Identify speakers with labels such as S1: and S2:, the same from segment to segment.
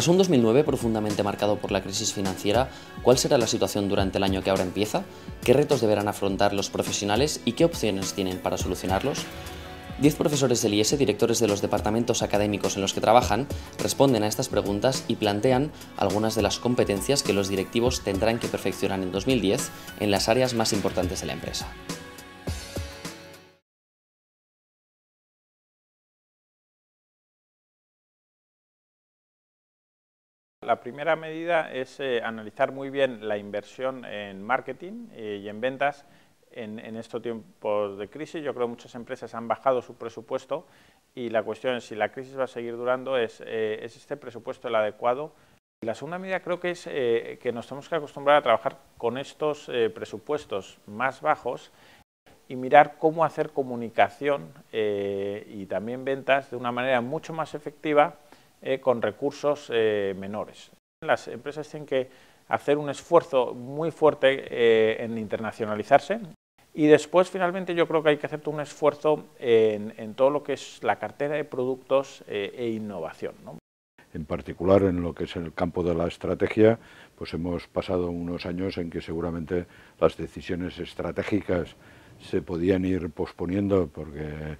S1: Tras un 2009 profundamente marcado por la crisis financiera, ¿cuál será la situación durante el año que ahora empieza? ¿Qué retos deberán afrontar los profesionales y qué opciones tienen para solucionarlos? Diez profesores del IES, e, directores de los departamentos académicos en los que trabajan, responden a estas preguntas y plantean algunas de las competencias que los directivos tendrán que perfeccionar en 2010 en las áreas más importantes de la empresa.
S2: la
S3: primera medida es eh, analizar muy bien la inversión en marketing eh, y en ventas en, estos tiempos de crisis. Yo creo que muchas empresas han bajado su presupuesto y la cuestión es si la crisis va a seguir durando, es, eh, ¿es este presupuesto el adecuado? Y la segunda medida creo que es que nos tenemos que acostumbrar a trabajar con estos presupuestos más bajos y mirar cómo hacer comunicación y también ventas de una manera mucho más efectiva eh, con recursos eh, menores. Las empresas tienen que hacer un esfuerzo muy fuerte eh, en internacionalizarse y después finalmente yo creo que hay que hacer un esfuerzo en, todo lo que es la cartera de productos e innovación.
S4: en particular en lo que es el campo de la estrategia, pues hemos pasado unos años en que seguramente las decisiones estratégicas se podían ir posponiendo porque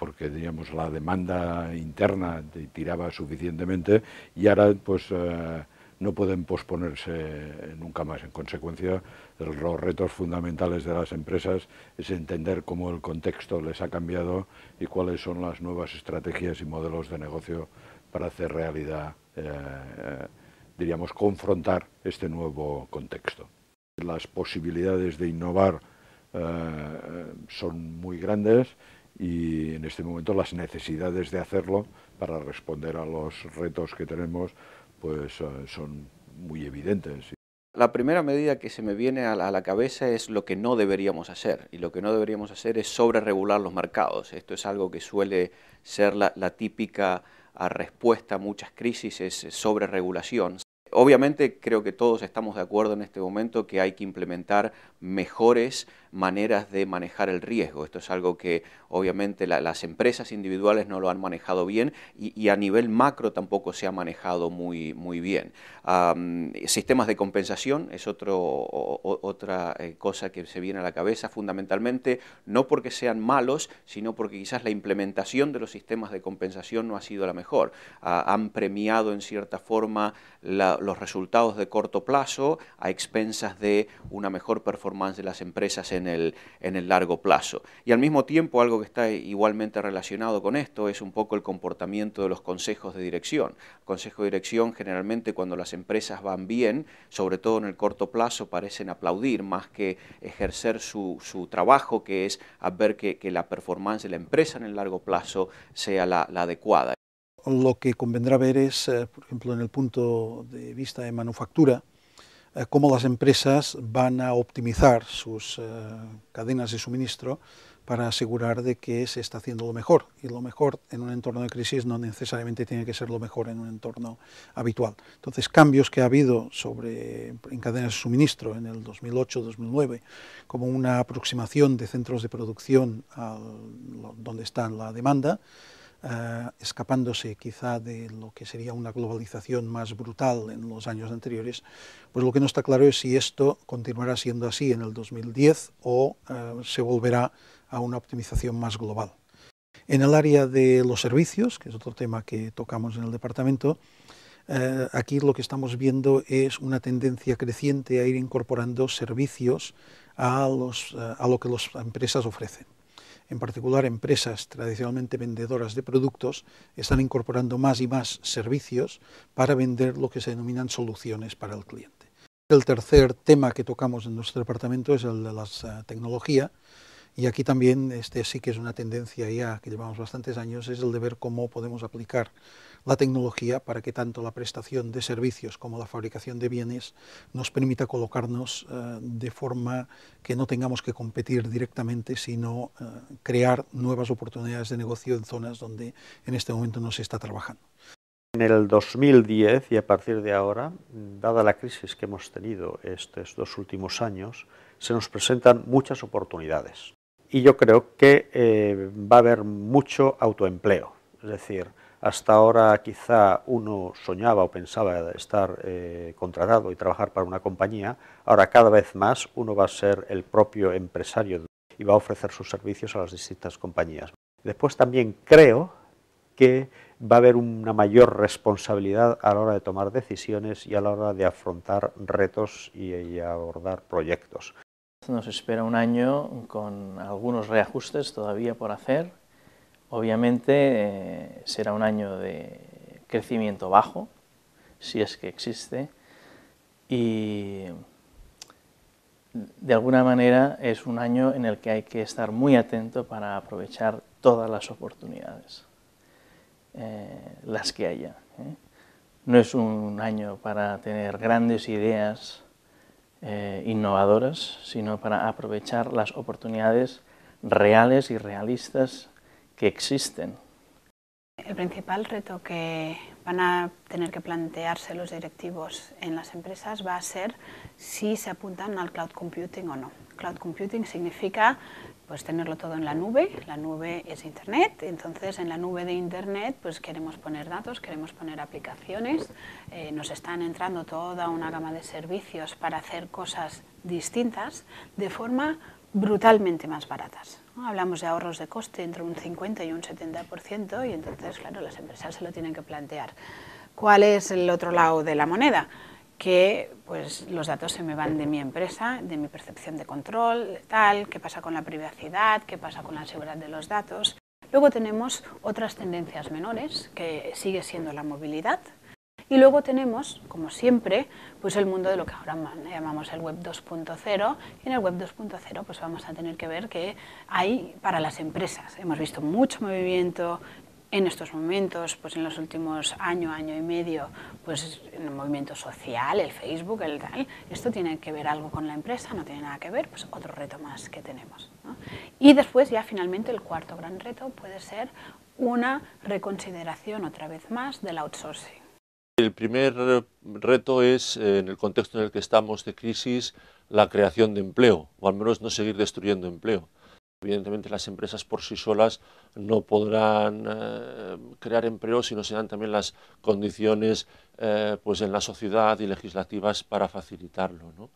S4: porque la demanda interna tiraba suficientemente y ahora pues, eh, no pueden posponerse nunca más. En consecuencia, los retos fundamentales de las empresas es entender cómo el contexto les ha cambiado y cuáles son las nuevas estrategias y modelos de negocio para hacer realidad, eh, eh, diríamos, confrontar este nuevo contexto. Las posibilidades de innovar son muy grandes y en este momento las necesidades de hacerlo para responder a los retos que tenemos pues eh, son muy evidentes.
S2: La primera medida que se me viene a la, cabeza es lo que no deberíamos hacer, y lo que no deberíamos hacer es sobreregular los mercados. Esto es algo que suele ser la, típica ah, respuesta a muchas crisis, es sobreregulación. Obviamente creo que todos estamos de acuerdo en este momento que hay que implementar mejores maneras de manejar el riesgo. Esto es algo que obviamente las empresas individuales no lo han manejado bien y, a nivel macro tampoco se ha manejado muy, muy bien. sistemas de compensación es otro, otra eh, cosa que se viene a la cabeza fundamentalmente, no porque sean malos, sino porque quizás la implementación de los sistemas de compensación no ha sido la mejor. Ah, han premiado en cierta forma los resultados de corto plazo a expensas de una mejor performance de las empresas en el, largo plazo. Y al mismo tiempo, algo que está igualmente relacionado con esto es un poco el comportamiento de los consejos de dirección. consejo de dirección generalmente cuando las empresas van bien, sobre todo en el corto plazo, parecen aplaudir más que ejercer su, trabajo, que es ver que, la performance de la empresa en el largo plazo sea la adecuada.
S5: Lo que convendrá ver es, eh, por ejemplo, en el punto de vista de manufactura, eh, cómo las empresas van a optimizar sus eh, cadenas de suministro para asegurar de que se está haciendo lo mejor. Y lo mejor en un entorno de crisis no necesariamente tiene que ser lo mejor en un entorno habitual. Entonces, cambios que ha habido sobre, en cadenas de suministro en el 2008-2009, como una aproximación de centros de producción donde está la demanda, eh, escapándose quizá de lo que sería una globalización más brutal en los años anteriores, pues lo que no está claro es si esto continuará siendo así en el 2010 o eh, se volverá a una optimización más global. En el área de los servicios, que es otro tema que tocamos en el departamento, eh, aquí lo que estamos viendo es una tendencia creciente a ir incorporando servicios a lo que las empresas ofrecen en particular empresas tradicionalmente vendedoras de productos, están incorporando más y más servicios para vender lo que se denominan soluciones para el cliente. El tercer tema que tocamos en nuestro departamento es el de la eh, tecnología. Y aquí también este sí que es una tendencia ya que llevamos bastantes años, es el de ver cómo podemos aplicar la tecnología para que tanto la prestación de servicios como la fabricación de bienes nos permita colocarnos eh, de forma que no tengamos que competir directamente, sino eh, crear nuevas oportunidades de negocio en zonas donde en este momento no se está trabajando.
S1: En el 2010 y a partir de ahora, dada la crisis que hemos tenido estos dos últimos años, se nos presentan muchas oportunidades. Y yo creo que eh, va a haber mucho autoempleo. Es decir, hasta ahora quizá uno soñaba o pensaba estar eh, contratado y trabajar para una compañía, ahora cada vez más uno va a ser el propio empresario y va a ofrecer sus servicios a las distintas compañías. Después también creo que va a haber una mayor responsabilidad a la hora de tomar decisiones y a la hora de afrontar retos y abordar proyectos. Nos espera
S6: un año con algunos reajustes todavía por hacer, Obviamente eh, será un año de crecimiento bajo, si es que existe, y de alguna manera es un año en el que hay que estar muy atento para aprovechar todas las oportunidades, eh, las que haya. ¿eh? No es un año para tener grandes ideas innovadoras, sino para aprovechar las oportunidades reales y realistas que existen.
S7: El principal reto que van a tener que plantearse los directivos en las empresas va a ser si se apuntan al cloud computing o no. Cloud computing significa pues tenerlo todo en la nube, la nube es internet, entonces en la nube de internet pues queremos poner datos, queremos poner aplicaciones, eh, nos están entrando toda una gama de servicios para hacer cosas distintas de forma brutalmente más baratas. Hablamos de ahorros de coste entre un 50 y un 70% y entonces, claro, las empresas se lo tienen que plantear. ¿Cuál es el otro lado de la moneda? que pues los datos se me van de mi empresa, de mi percepción de control, tal, qué pasa con la privacidad, qué pasa con la seguridad de los datos. Luego tenemos otras tendencias menores, que sigue siendo la movilidad, y luego tenemos, como siempre, pues el mundo de lo que ahora llamamos el web 2.0. Y en el web 2.0 pues vamos a tener que ver que hay para las empresas. Hemos visto mucho movimiento en estos momentos, pues en los últimos año, año y medio, pues en el movimiento social, el Facebook, el tal, esto tiene que ver algo con la empresa, no tiene nada que ver, pues otro reto más que tenemos. Y después ya finalmente el cuarto gran reto puede ser una reconsideración otra vez más del outsourcing.
S8: El primer reto es, eh, en el contexto en el que estamos de crisis, la creación de empleo, o al menos no seguir destruyendo empleo. Evidentemente las empresas por sí solas no podrán eh, crear empleo si no se dan también las condiciones eh, pues en la sociedad y legislativas para facilitarlo.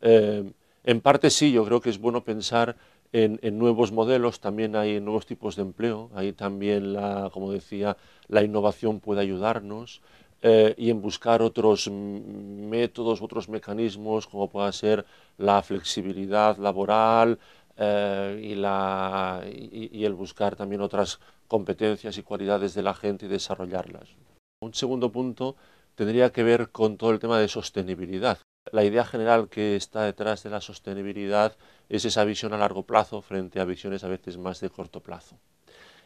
S8: en parte sí, yo creo que es bueno pensar en, nuevos modelos, también hay nuevos tipos de empleo, ahí también, la, como decía, la innovación puede ayudarnos, eh, y en buscar otros métodos, otros mecanismos, como pueda ser la flexibilidad laboral eh, y el buscar también otras competencias y cualidades de la gente y desarrollarlas. Un segundo punto tendría que ver con todo el tema de sostenibilidad. La idea general que está detrás de la sostenibilidad es esa visión a largo plazo frente a visiones a veces más de corto plazo.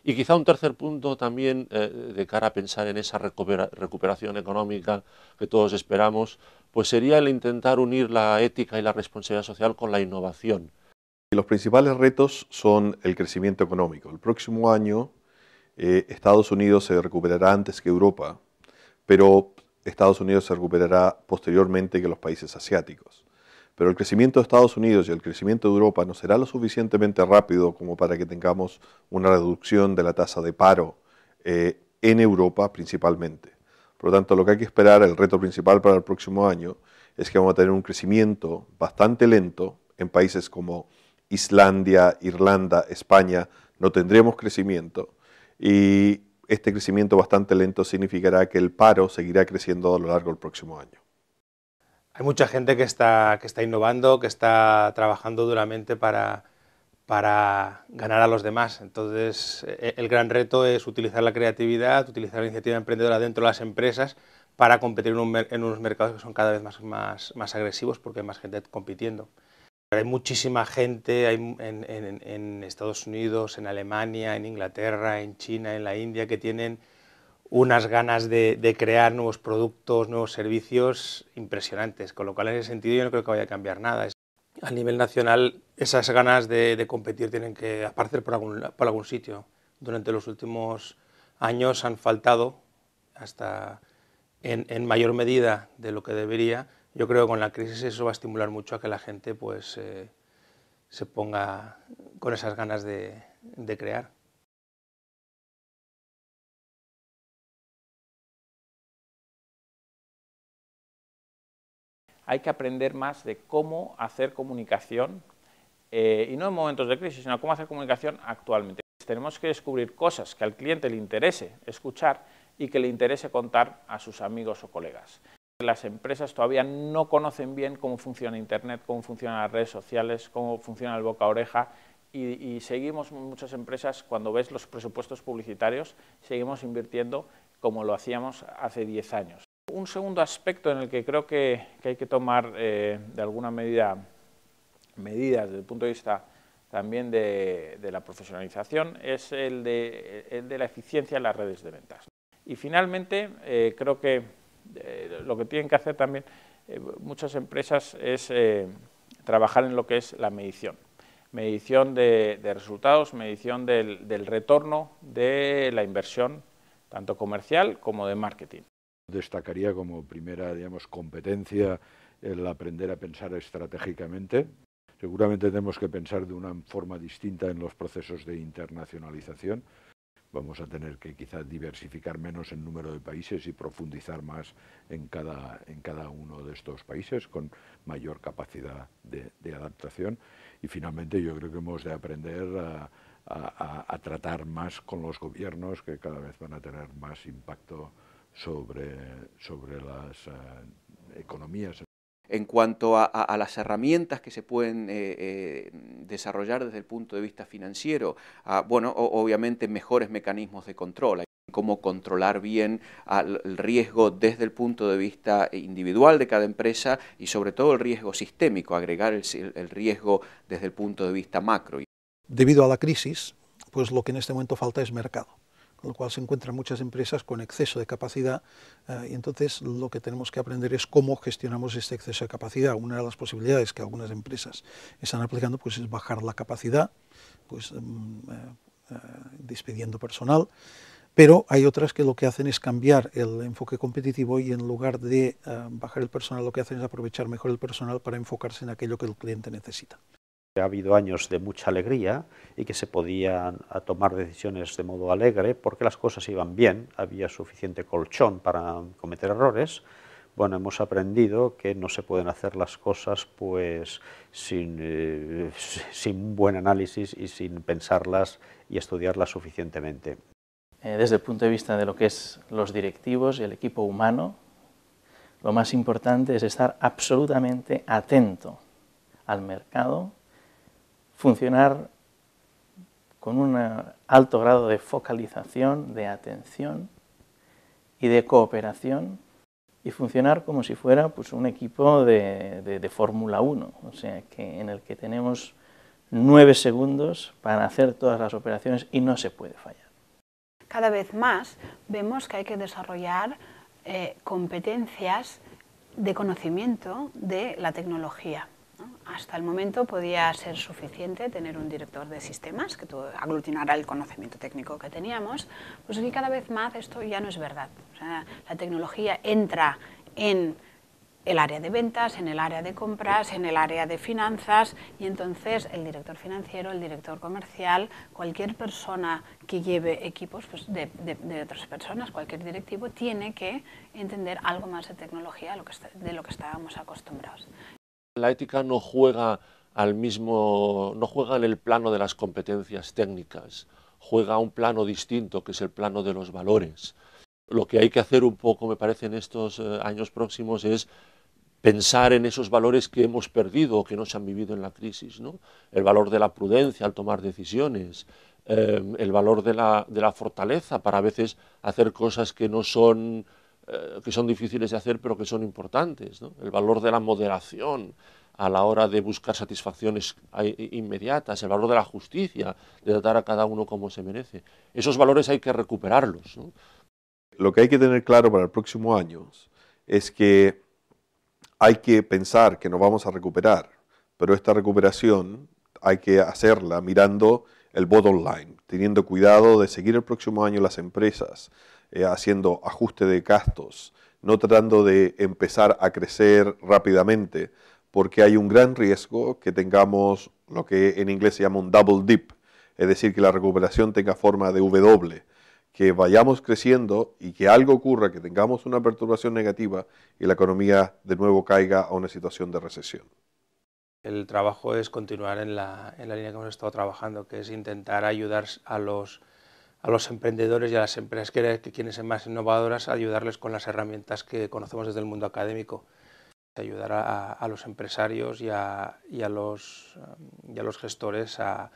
S8: Y quizá un tercer punto también eh, de cara a pensar en esa recuperación económica que todos esperamos, pues sería el intentar unir la ética y la responsabilidad social con la innovación.
S9: Los principales retos son el crecimiento económico. El próximo año eh, Estados Unidos se recuperará antes que Europa, pero Estados Unidos se recuperará posteriormente que los países asiáticos pero el crecimiento de Estados Unidos y el crecimiento de Europa no será lo suficientemente rápido como para que tengamos una reducción de la tasa de paro eh, en Europa principalmente. Por lo tanto, lo que hay que esperar, el reto principal para el próximo año, es que vamos a tener un crecimiento bastante lento en países como Islandia, Irlanda, España, no tendremos crecimiento y este crecimiento bastante lento significará que el paro seguirá creciendo a lo largo del próximo año.
S10: Hay mucha gente que está, que está innovando, que está trabajando duramente para, para ganar a los demás. Entonces, e, el gran reto es utilizar la creatividad, utilizar la iniciativa emprendedora dentro de las empresas para competir en, unos mercados que son cada vez más, más, agresivos porque hay más gente compitiendo. Hay muchísima gente en, en Estados Unidos, en Alemania, en Inglaterra, en China, en la India, que tienen unas ganas de, crear nuevos productos, nuevos servicios impresionantes, con lo cual en ese sentido yo no creo que vaya a cambiar nada. A nivel nacional, esas ganas de, competir tienen que aparecer por algún, sitio. Durante los últimos años han faltado, hasta en, mayor medida de lo que debería. Yo creo que con la crisis eso va a estimular mucho a que la gente pues, eh, se
S2: ponga con esas ganas de crear. hay que aprender más de cómo hacer comunicación, eh,
S3: y no en momentos de crisis, sino cómo hacer comunicación actualmente. Tenemos que descubrir cosas que al cliente le interese escuchar y que le interese contar a sus amigos o colegas. Las empresas todavía no conocen bien cómo funciona Internet, cómo funcionan las redes sociales, cómo funciona el boca a oreja y, y seguimos muchas empresas, cuando ves los presupuestos publicitarios, seguimos invirtiendo como lo hacíamos hace 10 años un segundo aspecto en el que creo que, hay que tomar eh, de alguna medida medidas desde el punto de vista también de, la profesionalización es el de, la eficiencia en las redes de ventas. Y finalmente, eh, creo que eh, lo que tienen que hacer también muchas empresas es trabajar en lo que es la medición. Medición de, resultados, medición del retorno de la inversión, tanto comercial como de marketing.
S4: Destacaría como primera, digamos, competencia el aprender a pensar estratégicamente. Seguramente tenemos que pensar de una forma distinta en los procesos de internacionalización. Vamos a tener que quizás diversificar menos el número de países y profundizar más en cada, en cada uno de estos países con mayor capacidad de, adaptación. Y finalmente yo creo que hemos de aprender a, tratar más con los gobiernos que cada vez van a tener más impacto sobre, las eh, economías.
S2: En cuanto a, las herramientas que se pueden eh, eh, desarrollar desde el punto de vista financiero, ah, bueno, obviamente mejores mecanismos de control cómo controlar bien el riesgo desde el punto de vista individual de cada empresa y sobre todo el riesgo sistémico, agregar el, el, riesgo desde el punto de vista macro.
S5: Debido a la crisis, pues lo que en este momento falta es mercado lo cual se encuentran muchas empresas con exceso de capacidad eh, y entonces lo que tenemos que aprender es cómo gestionamos este exceso de capacidad. Una de las posibilidades que algunas empresas están aplicando pues, es bajar la capacidad, pues, mm, eh, eh, despidiendo personal, pero hay otras que lo que hacen es cambiar el enfoque competitivo y en lugar de bajar el personal lo que hacen es aprovechar mejor el personal para enfocarse en aquello que el cliente necesita.
S1: Ha habido años de mucha alegría y que se podían tomar decisiones de modo alegre porque las cosas iban bien, había suficiente colchón para cometer errores. Bueno, hemos aprendido que no se pueden hacer las cosas pues sin, eh, sin buen análisis y sin pensarlas y estudiarlas suficientemente. Eh, desde
S6: el punto de vista de lo que es los directivos y el equipo humano,
S1: lo más importante
S6: es estar absolutamente atento al mercado funcionar con un alto grado de focalización, de atención y de cooperación y funcionar como si fuera pues, un equipo de, Fórmula 1, o sea, que, en el que tenemos nueve segundos para hacer todas las operaciones y no se puede fallar.
S7: Cada vez más vemos que hay que desarrollar eh, competencias de conocimiento de la tecnología. Hasta el momento podía ser suficiente tener un director de sistemas que aglutinara el conocimiento técnico que teníamos, pues aquí cada vez más esto ya no es verdad. la tecnología entra en el área de ventas, en el área de compras, en el área de finanzas y entonces el director financiero, el director comercial, cualquier persona que lleve equipos pues, de, otras personas, cualquier directivo, tiene que entender algo más de tecnología de lo que estábamos acostumbrados.
S8: La ética no juega al mismo, no juega en el plano de las competencias técnicas, juega a un plano distinto que es el plano de los valores. Lo que hay que hacer un poco, me parece, en estos eh, años próximos es pensar en esos valores que hemos perdido o que no se han vivido en la crisis. ¿no? El valor de la prudencia al tomar decisiones, eh, el valor de la fortaleza para a veces hacer cosas que no son eh, que son difíciles de hacer pero que son importantes. El valor de la moderación a la hora de buscar satisfacciones eh, inmediatas, el valor de la justicia, de tratar a cada uno como se merece. Esos valores hay que recuperarlos.
S9: Lo que hay que tener claro para el próximo año es que hay que pensar que nos vamos a recuperar, pero esta recuperación hay que hacerla mirando el bottom line, teniendo cuidado de seguir el próximo año las empresas, eh, haciendo ajuste de gastos, no tratando de empezar a crecer rápidamente, porque hay un gran riesgo que tengamos lo que en inglés se llama un double dip, es decir, que la recuperación tenga forma de W, que vayamos creciendo y que algo ocurra, que tengamos una perturbación negativa y la economía de nuevo caiga a una situación de recesión
S10: el trabajo es continuar en la, en la, línea que hemos estado trabajando, que es intentar ayudar a los, emprendedores y a las empresas que, quieren ser más innovadoras, ayudarles con las herramientas que conocemos desde el mundo académico, ayudar a, los empresarios y a, los, gestores a,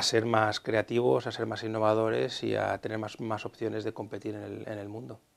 S10: ser más creativos, a ser más innovadores y a tener más, más opciones de competir en en el mundo.